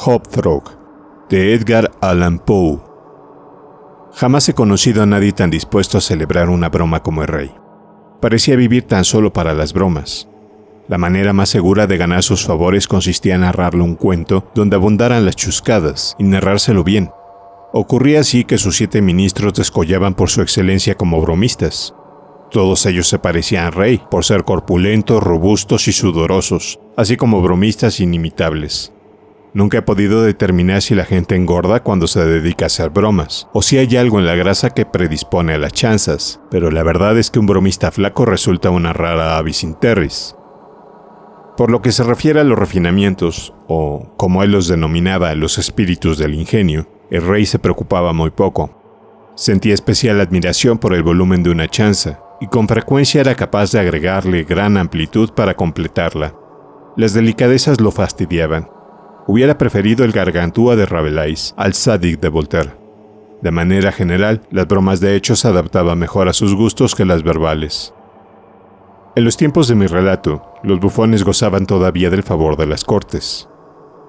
Hopthrock, de Edgar Allan Poe. Jamás he conocido a nadie tan dispuesto a celebrar una broma como el rey. Parecía vivir tan solo para las bromas. La manera más segura de ganar sus favores consistía en narrarle un cuento donde abundaran las chuscadas y narrárselo bien. Ocurría así que sus siete ministros descollaban por su excelencia como bromistas. Todos ellos se parecían al rey por ser corpulentos, robustos y sudorosos, así como bromistas inimitables. Nunca he podido determinar si la gente engorda cuando se dedica a hacer bromas, o si hay algo en la grasa que predispone a las chanzas, pero la verdad es que un bromista flaco resulta una rara avis interris. Por lo que se refiere a los refinamientos, o como él los denominaba, los espíritus del ingenio, el rey se preocupaba muy poco. Sentía especial admiración por el volumen de una chanza, y con frecuencia era capaz de agregarle gran amplitud para completarla. Las delicadezas lo fastidiaban, hubiera preferido el Gargantúa de Rabelais al sádic de Voltaire. De manera general, las bromas de hecho se adaptaban mejor a sus gustos que las verbales. En los tiempos de mi relato, los bufones gozaban todavía del favor de las cortes.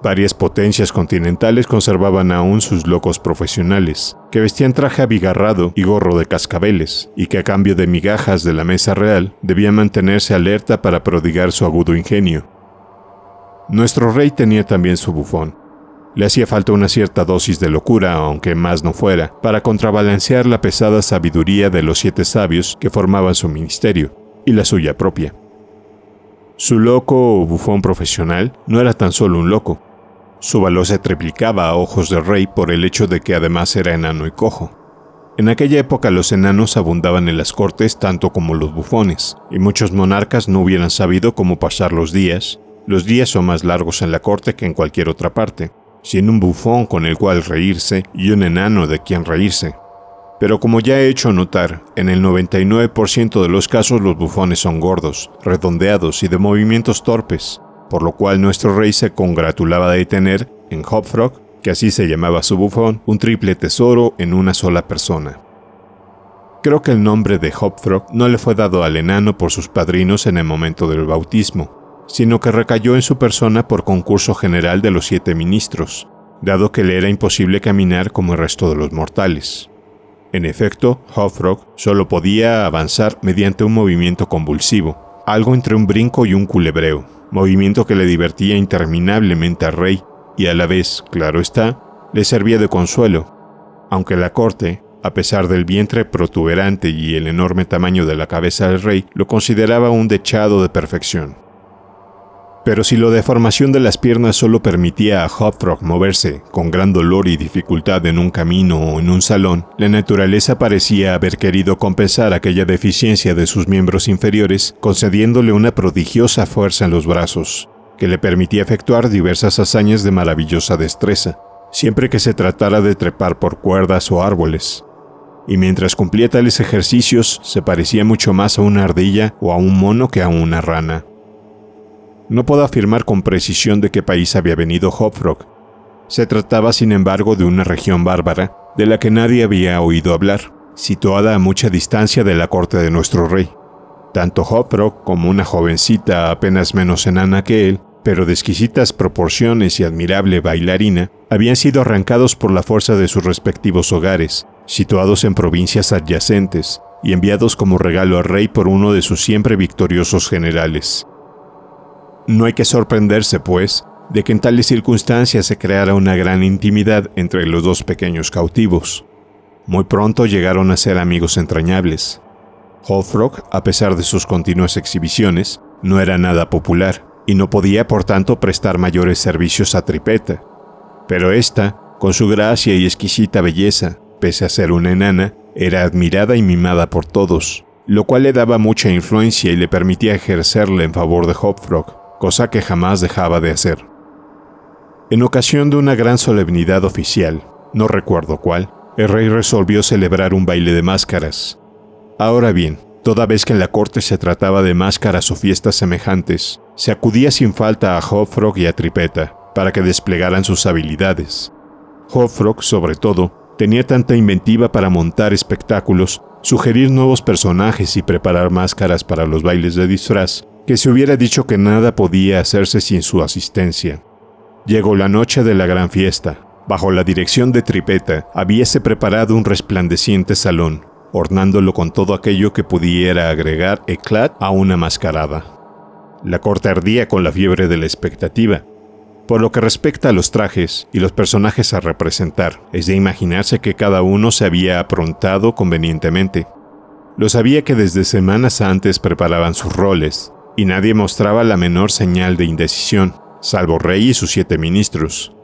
Varias potencias continentales conservaban aún sus locos profesionales, que vestían traje abigarrado y gorro de cascabeles, y que a cambio de migajas de la mesa real debían mantenerse alerta para prodigar su agudo ingenio, nuestro rey tenía también su bufón. Le hacía falta una cierta dosis de locura, aunque más no fuera, para contrabalancear la pesada sabiduría de los siete sabios que formaban su ministerio, y la suya propia. Su loco o bufón profesional no era tan solo un loco. Su valor se triplicaba a ojos del rey por el hecho de que además era enano y cojo. En aquella época los enanos abundaban en las cortes tanto como los bufones, y muchos monarcas no hubieran sabido cómo pasar los días, los días son más largos en la corte que en cualquier otra parte, sin un bufón con el cual reírse y un enano de quien reírse. Pero como ya he hecho notar, en el 99% de los casos los bufones son gordos, redondeados y de movimientos torpes, por lo cual nuestro rey se congratulaba de tener, en Hopfrog, que así se llamaba su bufón, un triple tesoro en una sola persona. Creo que el nombre de Hopfrog no le fue dado al enano por sus padrinos en el momento del bautismo, sino que recayó en su persona por concurso general de los siete ministros, dado que le era imposible caminar como el resto de los mortales. En efecto, Hothrock solo podía avanzar mediante un movimiento convulsivo, algo entre un brinco y un culebreo, movimiento que le divertía interminablemente al rey y a la vez, claro está, le servía de consuelo, aunque la corte, a pesar del vientre protuberante y el enorme tamaño de la cabeza del rey, lo consideraba un dechado de perfección. Pero si la deformación de las piernas solo permitía a Hopfrog moverse con gran dolor y dificultad en un camino o en un salón, la naturaleza parecía haber querido compensar aquella deficiencia de sus miembros inferiores, concediéndole una prodigiosa fuerza en los brazos, que le permitía efectuar diversas hazañas de maravillosa destreza, siempre que se tratara de trepar por cuerdas o árboles. Y mientras cumplía tales ejercicios, se parecía mucho más a una ardilla o a un mono que a una rana. No puedo afirmar con precisión de qué país había venido Hopfrog. Se trataba, sin embargo, de una región bárbara de la que nadie había oído hablar, situada a mucha distancia de la corte de nuestro rey. Tanto Hopfrog como una jovencita apenas menos enana que él, pero de exquisitas proporciones y admirable bailarina, habían sido arrancados por la fuerza de sus respectivos hogares, situados en provincias adyacentes, y enviados como regalo al rey por uno de sus siempre victoriosos generales. No hay que sorprenderse, pues, de que en tales circunstancias se creara una gran intimidad entre los dos pequeños cautivos. Muy pronto llegaron a ser amigos entrañables. Hofrock, a pesar de sus continuas exhibiciones, no era nada popular y no podía por tanto prestar mayores servicios a Tripeta. Pero esta, con su gracia y exquisita belleza, pese a ser una enana, era admirada y mimada por todos, lo cual le daba mucha influencia y le permitía ejercerla en favor de Hopfrog cosa que jamás dejaba de hacer. En ocasión de una gran solemnidad oficial, no recuerdo cuál, el rey resolvió celebrar un baile de máscaras. Ahora bien, toda vez que en la corte se trataba de máscaras o fiestas semejantes, se acudía sin falta a Hofrog y a Tripeta para que desplegaran sus habilidades. Hofrog, sobre todo, tenía tanta inventiva para montar espectáculos, sugerir nuevos personajes y preparar máscaras para los bailes de disfraz, que se hubiera dicho que nada podía hacerse sin su asistencia. Llegó la noche de la gran fiesta. Bajo la dirección de Tripeta, habíase preparado un resplandeciente salón, ornándolo con todo aquello que pudiera agregar eclat a una mascarada. La corte ardía con la fiebre de la expectativa. Por lo que respecta a los trajes y los personajes a representar, es de imaginarse que cada uno se había aprontado convenientemente. Lo sabía que desde semanas antes preparaban sus roles, y nadie mostraba la menor señal de indecisión, salvo Rey y sus siete ministros.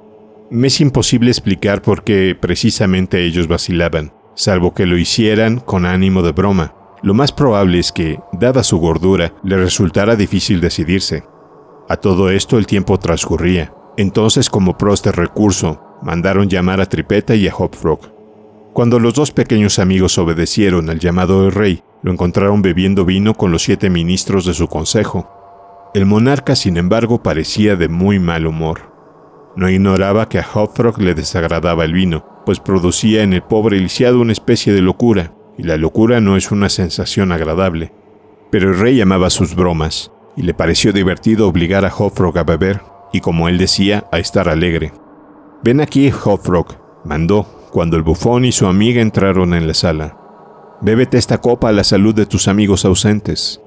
Me es imposible explicar por qué precisamente ellos vacilaban, salvo que lo hicieran con ánimo de broma. Lo más probable es que, dada su gordura, le resultara difícil decidirse. A todo esto el tiempo transcurría. Entonces, como de recurso, mandaron llamar a Tripeta y a Hopfrog. Cuando los dos pequeños amigos obedecieron al llamado del rey, lo encontraron bebiendo vino con los siete ministros de su consejo. El monarca, sin embargo, parecía de muy mal humor. No ignoraba que a Hothrock le desagradaba el vino, pues producía en el pobre lisiado una especie de locura, y la locura no es una sensación agradable. Pero el rey amaba sus bromas, y le pareció divertido obligar a Hothrock a beber, y como él decía, a estar alegre. Ven aquí, Hothrock», mandó, cuando el bufón y su amiga entraron en la sala. Bébete esta copa a la salud de tus amigos ausentes.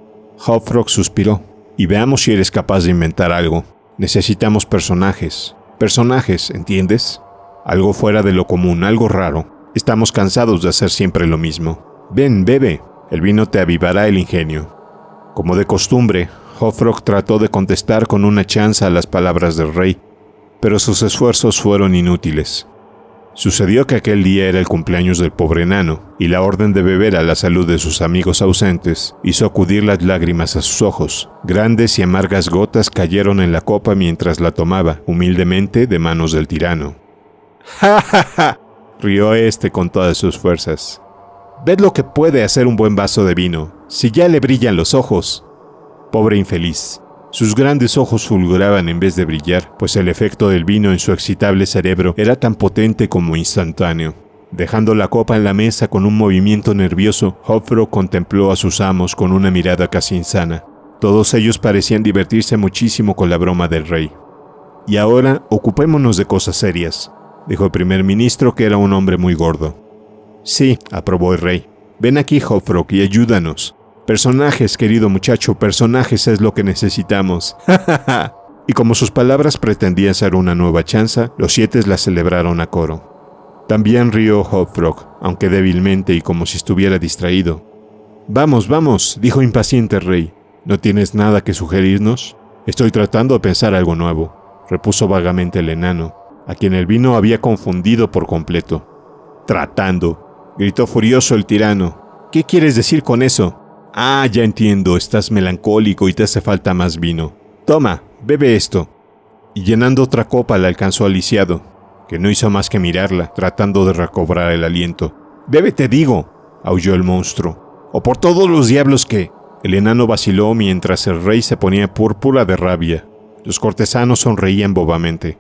Hopfrog suspiró. Y veamos si eres capaz de inventar algo. Necesitamos personajes. Personajes, ¿entiendes? Algo fuera de lo común, algo raro. Estamos cansados de hacer siempre lo mismo. Ven, bebe. El vino te avivará el ingenio. Como de costumbre, Hofrock trató de contestar con una chanza a las palabras del rey, pero sus esfuerzos fueron inútiles. Sucedió que aquel día era el cumpleaños del pobre enano, y la orden de beber a la salud de sus amigos ausentes hizo acudir las lágrimas a sus ojos. Grandes y amargas gotas cayeron en la copa mientras la tomaba, humildemente de manos del tirano. ¡Ja, ja, ja! rió este con todas sus fuerzas. Ved lo que puede hacer un buen vaso de vino, si ya le brillan los ojos. Pobre infeliz, sus grandes ojos fulguraban en vez de brillar, pues el efecto del vino en su excitable cerebro era tan potente como instantáneo. Dejando la copa en la mesa con un movimiento nervioso, Hofro contempló a sus amos con una mirada casi insana. Todos ellos parecían divertirse muchísimo con la broma del rey. Y ahora ocupémonos de cosas serias, dijo el primer ministro, que era un hombre muy gordo. Sí, aprobó el rey. Ven aquí, Hofrock, y ayúdanos. Personajes, querido muchacho, personajes es lo que necesitamos. y como sus palabras pretendían ser una nueva chanza, los siete la celebraron a coro. También rió Hopfrog, aunque débilmente y como si estuviera distraído. Vamos, vamos, dijo impaciente Rey. ¿No tienes nada que sugerirnos? Estoy tratando de pensar algo nuevo, repuso vagamente el enano, a quien el vino había confundido por completo. Tratando, gritó furioso el tirano. ¿Qué quieres decir con eso? Ah, ya entiendo, estás melancólico y te hace falta más vino. Toma, bebe esto. Y llenando otra copa la alcanzó al que no hizo más que mirarla, tratando de recobrar el aliento. Bebe, te digo, aulló el monstruo. O por todos los diablos que... El enano vaciló mientras el rey se ponía púrpura de rabia. Los cortesanos sonreían bobamente.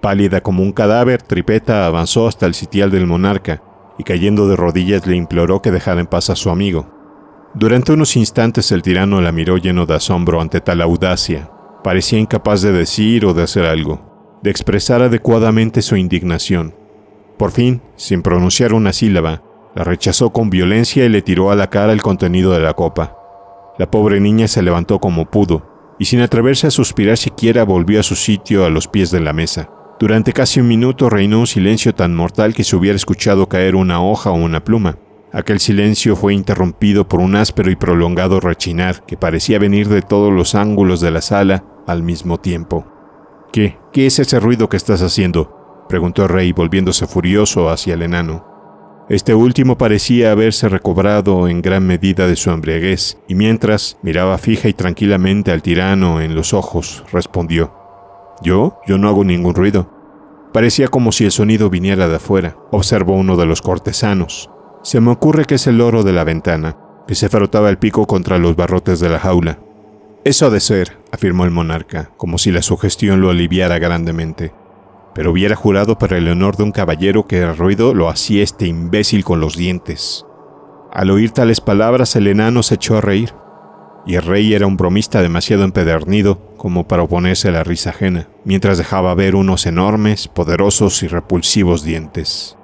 Pálida como un cadáver, Tripeta avanzó hasta el sitial del monarca y cayendo de rodillas le imploró que dejara en paz a su amigo. Durante unos instantes el tirano la miró lleno de asombro ante tal audacia. Parecía incapaz de decir o de hacer algo, de expresar adecuadamente su indignación. Por fin, sin pronunciar una sílaba, la rechazó con violencia y le tiró a la cara el contenido de la copa. La pobre niña se levantó como pudo, y sin atreverse a suspirar siquiera volvió a su sitio a los pies de la mesa. Durante casi un minuto reinó un silencio tan mortal que se hubiera escuchado caer una hoja o una pluma. Aquel silencio fue interrumpido por un áspero y prolongado rechinar que parecía venir de todos los ángulos de la sala al mismo tiempo. ¿Qué? ¿Qué es ese ruido que estás haciendo? preguntó Rey, volviéndose furioso hacia el enano. Este último parecía haberse recobrado en gran medida de su embriaguez, y mientras miraba fija y tranquilamente al tirano en los ojos, respondió ¿Yo? Yo no hago ningún ruido. Parecía como si el sonido viniera de afuera, observó uno de los cortesanos. Se me ocurre que es el loro de la ventana, que se frotaba el pico contra los barrotes de la jaula. Eso ha de ser, afirmó el monarca, como si la sugestión lo aliviara grandemente. Pero hubiera jurado para el honor de un caballero que el ruido lo hacía este imbécil con los dientes. Al oír tales palabras, el enano se echó a reír, y el rey era un bromista demasiado empedernido como para oponerse a la risa ajena, mientras dejaba ver unos enormes, poderosos y repulsivos dientes.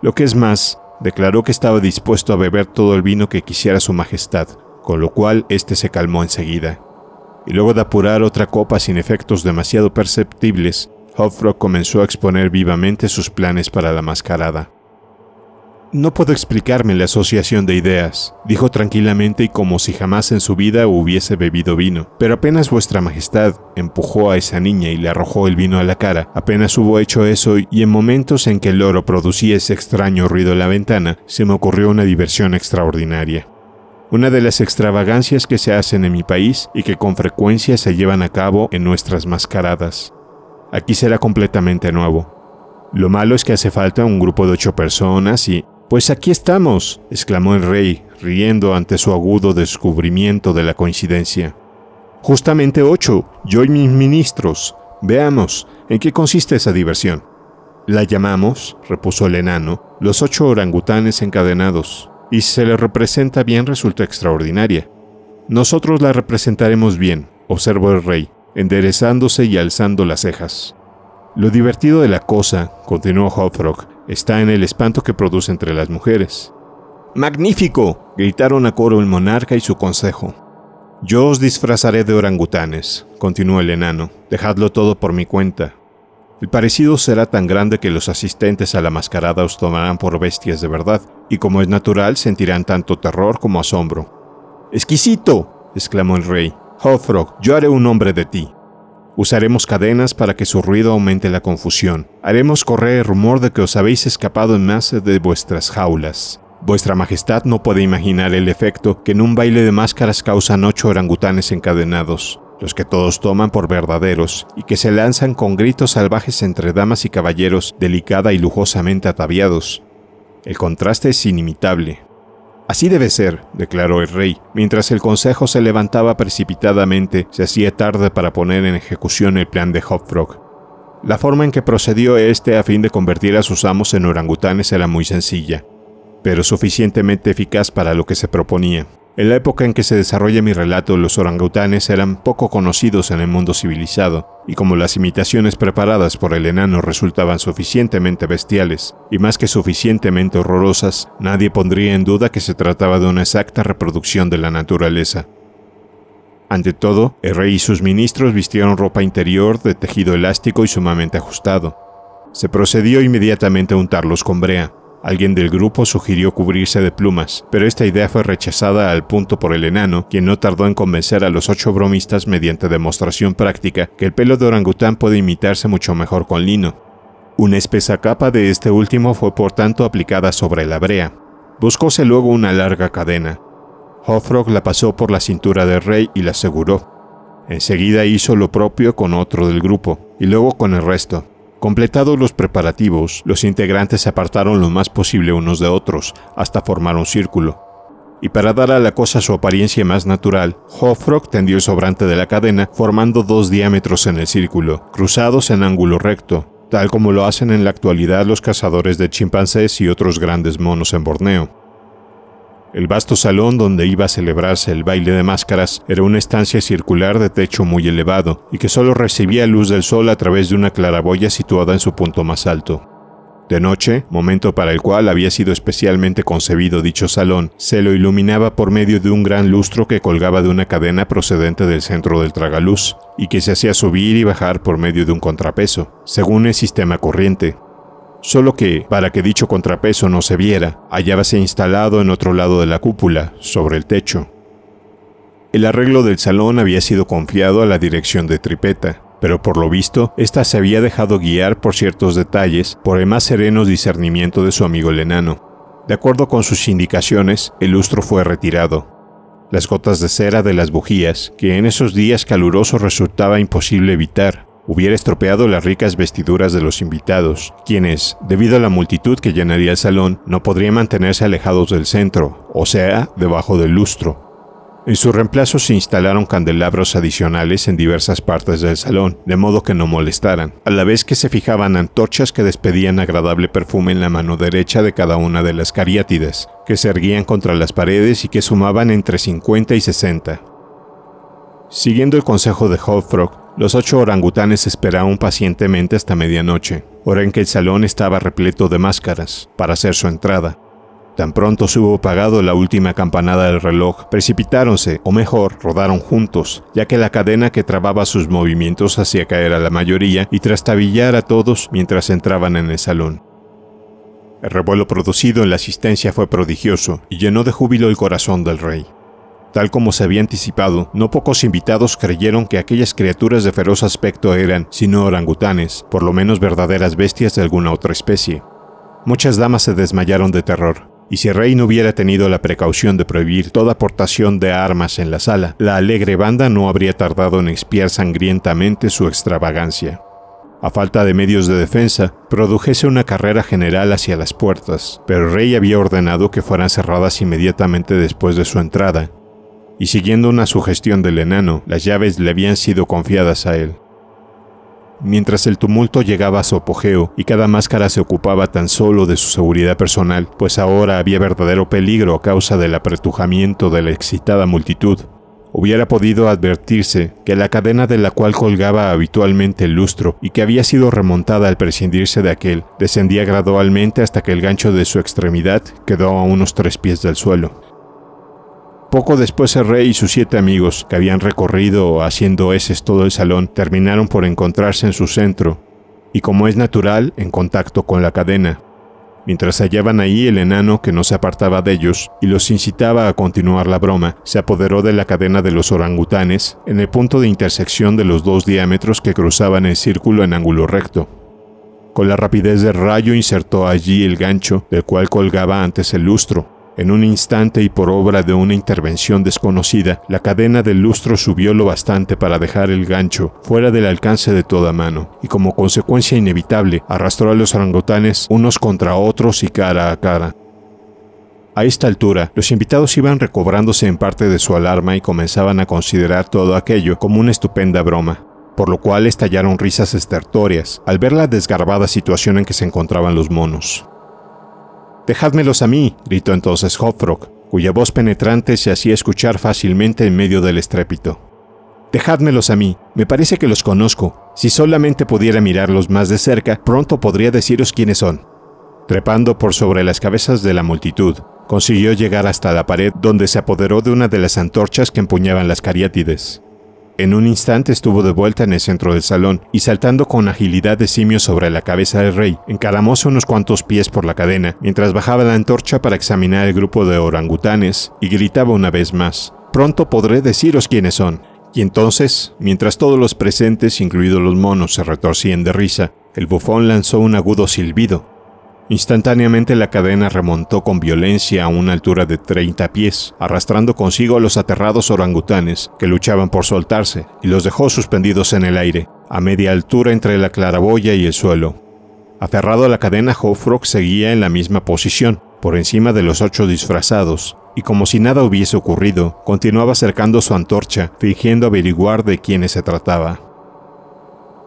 Lo que es más, Declaró que estaba dispuesto a beber todo el vino que quisiera su majestad, con lo cual éste se calmó enseguida. Y luego de apurar otra copa sin efectos demasiado perceptibles, Hofrock comenzó a exponer vivamente sus planes para la mascarada. No puedo explicarme la asociación de ideas, dijo tranquilamente y como si jamás en su vida hubiese bebido vino. Pero apenas vuestra majestad empujó a esa niña y le arrojó el vino a la cara, apenas hubo hecho eso y en momentos en que el loro producía ese extraño ruido en la ventana, se me ocurrió una diversión extraordinaria. Una de las extravagancias que se hacen en mi país y que con frecuencia se llevan a cabo en nuestras mascaradas. Aquí será completamente nuevo. Lo malo es que hace falta un grupo de ocho personas y pues aquí estamos, exclamó el rey, riendo ante su agudo descubrimiento de la coincidencia. Justamente ocho, yo y mis ministros. Veamos, ¿en qué consiste esa diversión? La llamamos, repuso el enano, los ocho orangutanes encadenados, y si se le representa bien resulta extraordinaria. Nosotros la representaremos bien, observó el rey, enderezándose y alzando las cejas. Lo divertido de la cosa, continuó está en el espanto que produce entre las mujeres. ¡Magnífico! gritaron a coro el monarca y su consejo. Yo os disfrazaré de orangutanes, continuó el enano, dejadlo todo por mi cuenta. El parecido será tan grande que los asistentes a la mascarada os tomarán por bestias de verdad, y como es natural sentirán tanto terror como asombro. ¡Exquisito! exclamó el rey. Hothrog, yo haré un hombre de ti. Usaremos cadenas para que su ruido aumente la confusión. Haremos correr el rumor de que os habéis escapado en masa de vuestras jaulas. Vuestra Majestad no puede imaginar el efecto que en un baile de máscaras causan ocho orangutanes encadenados, los que todos toman por verdaderos, y que se lanzan con gritos salvajes entre damas y caballeros delicada y lujosamente ataviados. El contraste es inimitable, Así debe ser, declaró el rey. Mientras el consejo se levantaba precipitadamente, se hacía tarde para poner en ejecución el plan de Hopfrog. La forma en que procedió este a fin de convertir a sus amos en orangutanes era muy sencilla, pero suficientemente eficaz para lo que se proponía. En la época en que se desarrolla mi relato, los orangutanes eran poco conocidos en el mundo civilizado, y como las imitaciones preparadas por el enano resultaban suficientemente bestiales, y más que suficientemente horrorosas, nadie pondría en duda que se trataba de una exacta reproducción de la naturaleza. Ante todo, el rey y sus ministros vistieron ropa interior de tejido elástico y sumamente ajustado. Se procedió inmediatamente a untarlos con brea, Alguien del grupo sugirió cubrirse de plumas, pero esta idea fue rechazada al punto por el enano, quien no tardó en convencer a los ocho bromistas mediante demostración práctica que el pelo de orangután puede imitarse mucho mejor con lino. Una espesa capa de este último fue por tanto aplicada sobre la brea. Buscóse luego una larga cadena. Hofrog la pasó por la cintura del rey y la aseguró. Enseguida hizo lo propio con otro del grupo, y luego con el resto. Completados los preparativos, los integrantes se apartaron lo más posible unos de otros, hasta formar un círculo. Y para dar a la cosa su apariencia más natural, Hofrock tendió el sobrante de la cadena formando dos diámetros en el círculo, cruzados en ángulo recto, tal como lo hacen en la actualidad los cazadores de chimpancés y otros grandes monos en Borneo. El vasto salón donde iba a celebrarse el baile de máscaras era una estancia circular de techo muy elevado y que solo recibía luz del sol a través de una claraboya situada en su punto más alto. De noche, momento para el cual había sido especialmente concebido dicho salón, se lo iluminaba por medio de un gran lustro que colgaba de una cadena procedente del centro del tragaluz, y que se hacía subir y bajar por medio de un contrapeso, según el sistema corriente solo que, para que dicho contrapeso no se viera, hallábase instalado en otro lado de la cúpula, sobre el techo. El arreglo del salón había sido confiado a la dirección de Tripeta, pero por lo visto, ésta se había dejado guiar por ciertos detalles por el más sereno discernimiento de su amigo el enano. De acuerdo con sus indicaciones, el lustro fue retirado. Las gotas de cera de las bujías, que en esos días calurosos resultaba imposible evitar, hubiera estropeado las ricas vestiduras de los invitados, quienes, debido a la multitud que llenaría el salón, no podrían mantenerse alejados del centro, o sea, debajo del lustro. En su reemplazo se instalaron candelabros adicionales en diversas partes del salón, de modo que no molestaran, a la vez que se fijaban antorchas que despedían agradable perfume en la mano derecha de cada una de las cariátides, que se erguían contra las paredes y que sumaban entre 50 y 60. Siguiendo el consejo de Hothrock... Los ocho orangutanes esperaron pacientemente hasta medianoche, hora en que el salón estaba repleto de máscaras, para hacer su entrada. Tan pronto se hubo pagado la última campanada del reloj, precipitáronse, o mejor, rodaron juntos, ya que la cadena que trababa sus movimientos hacía caer a la mayoría y trastabillar a todos mientras entraban en el salón. El revuelo producido en la asistencia fue prodigioso y llenó de júbilo el corazón del rey. Tal como se había anticipado, no pocos invitados creyeron que aquellas criaturas de feroz aspecto eran, si no orangutanes, por lo menos verdaderas bestias de alguna otra especie. Muchas damas se desmayaron de terror, y si Rey no hubiera tenido la precaución de prohibir toda aportación de armas en la sala, la alegre banda no habría tardado en expiar sangrientamente su extravagancia. A falta de medios de defensa, produjese una carrera general hacia las puertas, pero Rey había ordenado que fueran cerradas inmediatamente después de su entrada, y siguiendo una sugestión del enano, las llaves le habían sido confiadas a él. Mientras el tumulto llegaba a su apogeo y cada máscara se ocupaba tan solo de su seguridad personal, pues ahora había verdadero peligro a causa del apretujamiento de la excitada multitud, hubiera podido advertirse que la cadena de la cual colgaba habitualmente el lustro y que había sido remontada al prescindirse de aquel, descendía gradualmente hasta que el gancho de su extremidad quedó a unos tres pies del suelo. Poco después el rey y sus siete amigos, que habían recorrido haciendo heces todo el salón, terminaron por encontrarse en su centro, y como es natural, en contacto con la cadena. Mientras hallaban ahí el enano que no se apartaba de ellos y los incitaba a continuar la broma, se apoderó de la cadena de los orangutanes en el punto de intersección de los dos diámetros que cruzaban el círculo en ángulo recto. Con la rapidez del rayo insertó allí el gancho, del cual colgaba antes el lustro, en un instante y por obra de una intervención desconocida, la cadena del lustro subió lo bastante para dejar el gancho fuera del alcance de toda mano, y como consecuencia inevitable arrastró a los orangutanes unos contra otros y cara a cara. A esta altura, los invitados iban recobrándose en parte de su alarma y comenzaban a considerar todo aquello como una estupenda broma, por lo cual estallaron risas estertorias al ver la desgarbada situación en que se encontraban los monos. Dejádmelos a mí, gritó entonces Hopfrog, cuya voz penetrante se hacía escuchar fácilmente en medio del estrépito. Dejádmelos a mí, me parece que los conozco. Si solamente pudiera mirarlos más de cerca, pronto podría deciros quiénes son. Trepando por sobre las cabezas de la multitud, consiguió llegar hasta la pared donde se apoderó de una de las antorchas que empuñaban las cariátides. En un instante estuvo de vuelta en el centro del salón y saltando con agilidad de simio sobre la cabeza del rey, encaramóse unos cuantos pies por la cadena mientras bajaba la antorcha para examinar el grupo de orangutanes y gritaba una vez más, pronto podré deciros quiénes son. Y entonces, mientras todos los presentes, incluidos los monos, se retorcían de risa, el bufón lanzó un agudo silbido, Instantáneamente la cadena remontó con violencia a una altura de 30 pies, arrastrando consigo a los aterrados orangutanes que luchaban por soltarse y los dejó suspendidos en el aire, a media altura entre la claraboya y el suelo. Aferrado a la cadena, Hofrock seguía en la misma posición, por encima de los ocho disfrazados, y como si nada hubiese ocurrido, continuaba acercando su antorcha, fingiendo averiguar de quiénes se trataba.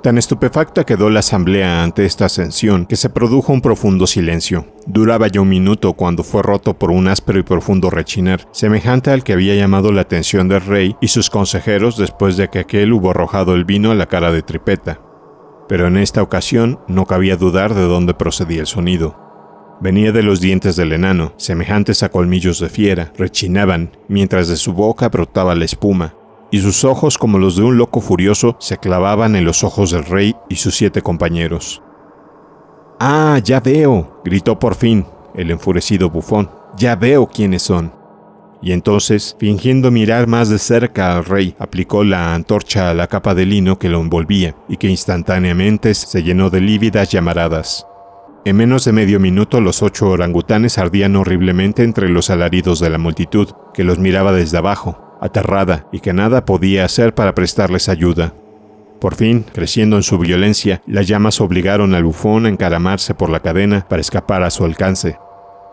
Tan estupefacta quedó la asamblea ante esta ascensión que se produjo un profundo silencio. Duraba ya un minuto cuando fue roto por un áspero y profundo rechinar, semejante al que había llamado la atención del rey y sus consejeros después de que aquel hubo arrojado el vino a la cara de Tripeta. Pero en esta ocasión no cabía dudar de dónde procedía el sonido. Venía de los dientes del enano, semejantes a colmillos de fiera, rechinaban, mientras de su boca brotaba la espuma, y sus ojos como los de un loco furioso se clavaban en los ojos del rey y sus siete compañeros. Ah, ya veo, gritó por fin el enfurecido bufón, ya veo quiénes son. Y entonces, fingiendo mirar más de cerca al rey, aplicó la antorcha a la capa de lino que lo envolvía y que instantáneamente se llenó de lívidas llamaradas. En menos de medio minuto los ocho orangutanes ardían horriblemente entre los alaridos de la multitud, que los miraba desde abajo, aterrada y que nada podía hacer para prestarles ayuda. Por fin, creciendo en su violencia, las llamas obligaron al bufón a encaramarse por la cadena para escapar a su alcance.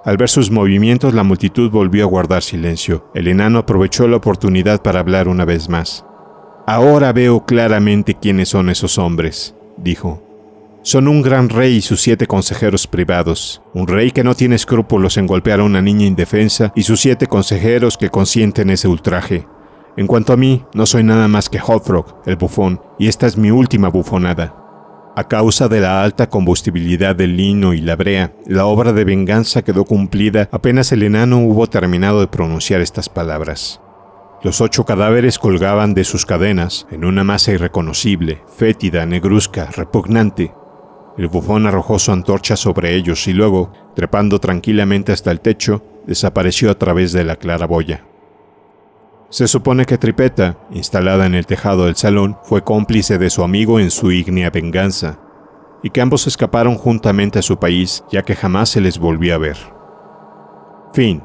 Al ver sus movimientos, la multitud volvió a guardar silencio. El enano aprovechó la oportunidad para hablar una vez más. Ahora veo claramente quiénes son esos hombres, dijo son un gran rey y sus siete consejeros privados, un rey que no tiene escrúpulos en golpear a una niña indefensa y sus siete consejeros que consienten ese ultraje. En cuanto a mí, no soy nada más que Hotfrog, el bufón, y esta es mi última bufonada. A causa de la alta combustibilidad del lino y la brea, la obra de venganza quedó cumplida apenas el enano hubo terminado de pronunciar estas palabras. Los ocho cadáveres colgaban de sus cadenas en una masa irreconocible, fétida, negruzca, repugnante, el bufón arrojó su antorcha sobre ellos y luego, trepando tranquilamente hasta el techo, desapareció a través de la claraboya. Se supone que Tripeta, instalada en el tejado del salón, fue cómplice de su amigo en su ígnea venganza, y que ambos escaparon juntamente a su país ya que jamás se les volvió a ver. Fin.